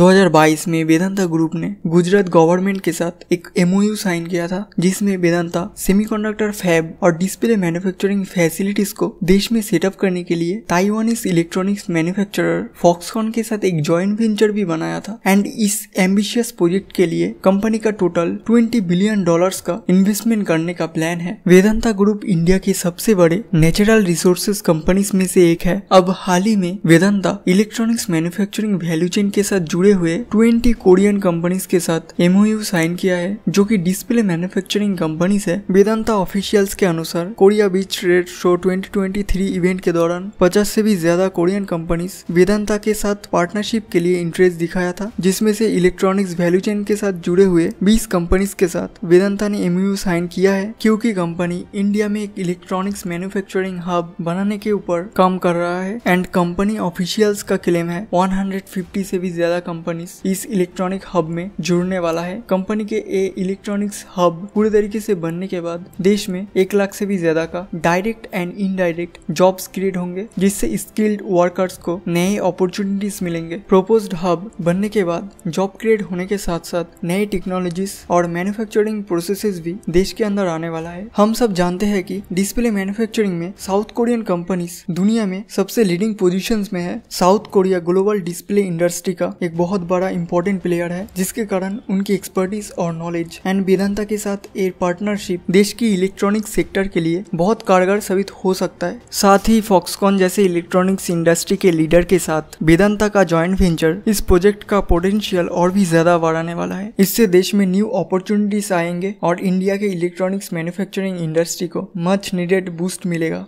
2022 में वेदांता ग्रुप ने गुजरात गवर्नमेंट के साथ एक एमओयू साइन किया था जिसमें वेदांता सेमीकंडक्टर फैब और डिस्प्ले मैन्युफैक्चरिंग फैसिलिटीज को देश में सेटअप करने के लिए ताइवानीज इलेक्ट्रॉनिक्स मैन्युफैक्चरर फॉक्सकॉन के साथ एक ज्वाइंट वेंचर भी बनाया था एंड इस एम्बिशियस प्रोजेक्ट के लिए कंपनी का टोटल ट्वेंटी बिलियन डॉलर का इन्वेस्टमेंट करने का प्लान है वेदांता ग्रुप इंडिया के सबसे बड़े नेचुरल रिसोर्सेज कंपनीज में से एक है अब हाल ही में Vedanta electronics manufacturing value chain के साथ जुड़े जुड़े हुए 20 कोरियन कंपनीज के साथ एमओयू साइन किया है जो कि डिस्प्ले मैन्युफैक्चरिंग कंपनीज है वेदांता ऑफिशियल्स के अनुसार कोरिया बीच ट्रेड शो 2023 इवेंट के दौरान 50 से भी ज्यादा कोरियन कंपनीज वेदांता के साथ पार्टनरशिप के लिए इंटरेस्ट दिखाया था जिसमे से इलेक्ट्रॉनिक्स वैल्यू चेन के साथ जुड़े हुए बीस कंपनीज के साथ वेदांता ने एमयू साइन किया है क्यूँकी कंपनी इंडिया में एक इलेक्ट्रॉनिक्स मैन्युफैक्चरिंग हब बनाने के ऊपर काम कर रहा है एंड कंपनी ऑफिशियल्स का क्लेम है 150 से भी ज्यादा कंपनी इस इलेक्ट्रॉनिक हब में जुड़ने वाला है कंपनी के ए इलेक्ट्रॉनिक्स हब पूरे तरीके से बनने के बाद देश में एक लाख से भी ज्यादा का direct and indirect jobs create होंगे जिससे स्किल्ड वर्कर्स को नए अपॉर्चुनिटीज मिलेंगे प्रोपोज हब बनने के बाद जॉब क्रिएट होने के साथ साथ नए टेक्नोलॉजीज और मैन्युफैक्चरिंग प्रोसेसेस भी देश के अंदर आने वाला है हम सब जानते हैं कि डिस्प्ले मैन्युफैक्चरिंग में साउथ कोरियन कंपनीज दुनिया में सबसे लीडिंग पोजीशंस में है South Korea global display industry का एक बहुत बड़ा इंपॉर्टेंट प्लेयर है जिसके कारण उनकी एक्सपर्टीज और नॉलेज एंड वेदांता के साथ एक पार्टनरशिप देश की इलेक्ट्रॉनिक सेक्टर के लिए बहुत कारगर साबित हो सकता है साथ ही फॉक्सकॉन जैसे इलेक्ट्रॉनिक्स इंडस्ट्री के लीडर के साथ वेदांता का ज्वाइंट वेंचर इस प्रोजेक्ट का पोटेंशियल और भी ज्यादा बढ़ाने वाला है इससे देश में न्यू अपॉर्चुनिटीज आएंगे और इंडिया के इलेक्ट्रॉनिक्स मैन्युफैक्चरिंग इंडस्ट्री को मच नीडेड बूस्ट मिलेगा